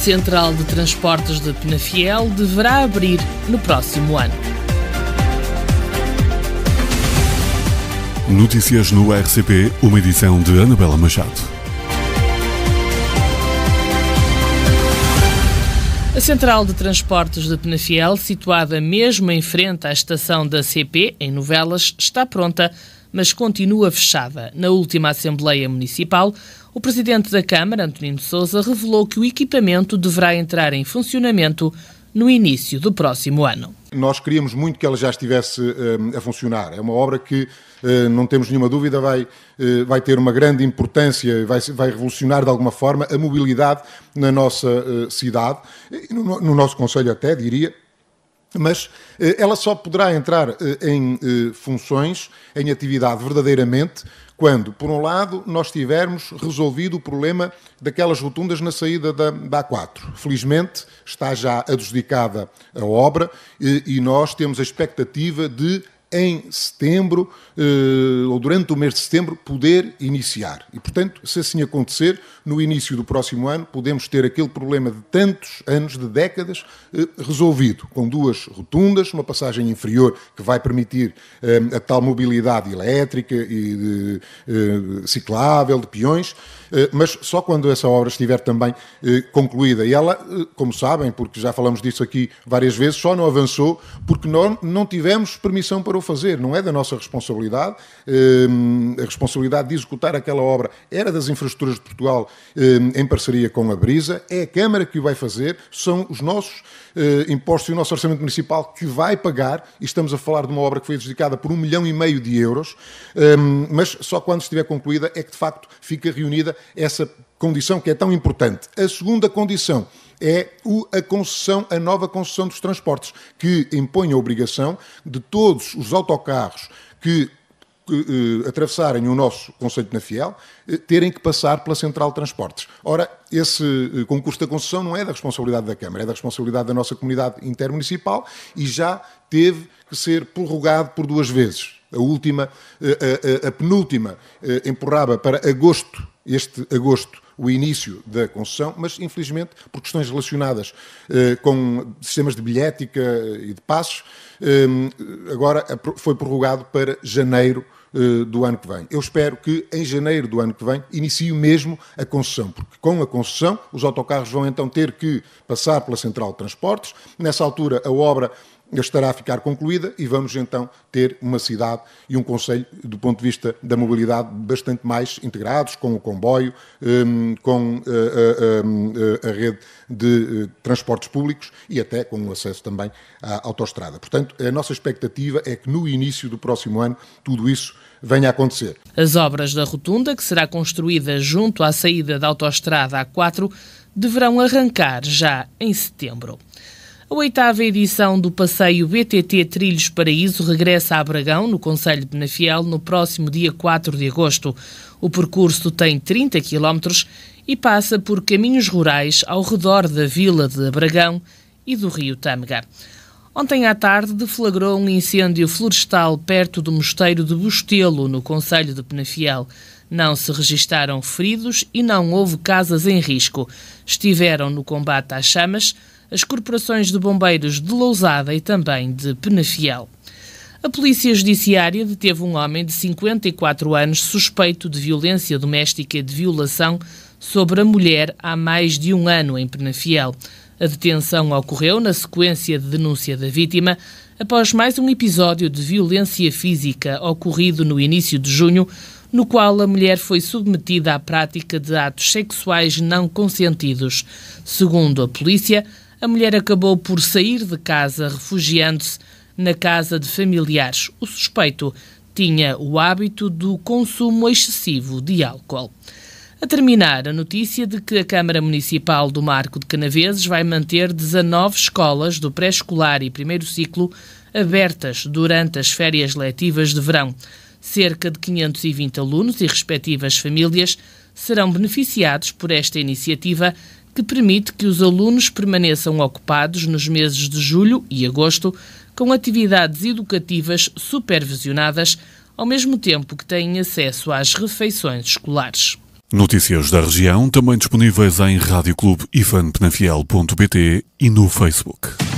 Central de Transportes de Penafiel deverá abrir no próximo ano. Notícias no RCP, uma edição de Anabela Machado. A Central de Transportes de Penafiel, situada mesmo em frente à estação da CP, em Novelas, está pronta mas continua fechada. Na última Assembleia Municipal, o presidente da Câmara, Antonino Souza, revelou que o equipamento deverá entrar em funcionamento no início do próximo ano. Nós queríamos muito que ela já estivesse uh, a funcionar. É uma obra que, uh, não temos nenhuma dúvida, vai, uh, vai ter uma grande importância, vai, vai revolucionar de alguma forma a mobilidade na nossa cidade, no, no nosso Conselho até, diria, mas eh, ela só poderá entrar eh, em eh, funções, em atividade verdadeiramente, quando, por um lado, nós tivermos resolvido o problema daquelas rotundas na saída da, da A4. Felizmente, está já adjudicada a obra eh, e nós temos a expectativa de em setembro, eh, ou durante o mês de setembro, poder iniciar. E, portanto, se assim acontecer, no início do próximo ano, podemos ter aquele problema de tantos anos, de décadas, eh, resolvido, com duas rotundas, uma passagem inferior que vai permitir eh, a tal mobilidade elétrica e de, ciclável, de peões, mas só quando essa obra estiver também concluída. E ela, como sabem, porque já falamos disso aqui várias vezes, só não avançou porque não, não tivemos permissão para mandou fazer, não é da nossa responsabilidade. Hum, a responsabilidade de executar aquela obra era das infraestruturas de Portugal hum, em parceria com a Brisa, é a Câmara que o vai fazer, são os nossos hum, impostos e o nosso orçamento municipal que vai pagar, e estamos a falar de uma obra que foi adjudicada por um milhão e meio de euros, mas só quando estiver concluída é que de facto fica reunida essa condição que é tão importante. A segunda condição é a concessão, a nova concessão dos transportes, que impõe a obrigação de todos os autocarros que eh, atravessarem o nosso Conselho de Nafiel eh, terem que passar pela Central de Transportes. Ora, esse eh, concurso da concessão não é da responsabilidade da Câmara, é da responsabilidade da nossa comunidade intermunicipal e já teve que ser prorrogado por duas vezes. A última, a, a, a penúltima, empurrava para agosto este agosto o início da concessão, mas infelizmente por questões relacionadas eh, com sistemas de bilhética e de passos, eh, agora é foi prorrogado para janeiro eh, do ano que vem. Eu espero que em janeiro do ano que vem inicie mesmo a concessão, porque com a concessão os autocarros vão então ter que passar pela Central de Transportes. Nessa altura a obra estará a ficar concluída e vamos então ter uma cidade e um Conselho, do ponto de vista da mobilidade, bastante mais integrados, com o comboio, hum, com eh, eh, hum, eh, a, rede de transportes públicos e até com o acesso também à autoestrada. Portanto, a nossa expectativa é que no início do próximo ano tudo isso venha a acontecer. As obras da rotunda, que será construída junto à saída da autoestrada A4, deverão arrancar já em setembro. A oitava edição do passeio BTT Trilhos Paraíso regressa a Abragão, no Conselho de Benafiel, no próximo dia 4 de agosto. O percurso tem 30 quilómetros e passa por caminhos rurais ao redor da vila de Abragão e do rio Tâmega. Ontem à tarde deflagrou um incêndio florestal perto do mosteiro de Bustelo, no Conselho de Penafiel. Não se registaram feridos e não houve casas em risco. Estiveram no combate às chamas as corporações de bombeiros de Lousada e também de Penafiel. A Polícia Judiciária deteve um homem de 54 anos suspeito de violência doméstica e de violação sobre a mulher há mais de um ano em Penafiel. A detenção ocorreu na sequência de denúncia da vítima após mais um episódio de violência física ocorrido no início de junho, no qual a mulher foi submetida à prática de atos sexuais não consentidos. Segundo a polícia, a mulher acabou por sair de casa, refugiando-se na casa de familiares. O suspeito tinha o hábito do consumo excessivo de álcool. A terminar, a notícia de que a Câmara Municipal do Marco de Canaveses vai manter 19 escolas do pré-escolar e primeiro ciclo abertas durante as férias letivas de verão. Cerca de 520 alunos e respectivas famílias serão beneficiados por esta iniciativa que permite que os alunos permaneçam ocupados nos meses de julho e agosto com atividades educativas supervisionadas, ao mesmo tempo que têm acesso às refeições escolares. Notícias da região também disponíveis em radioclube e no Facebook.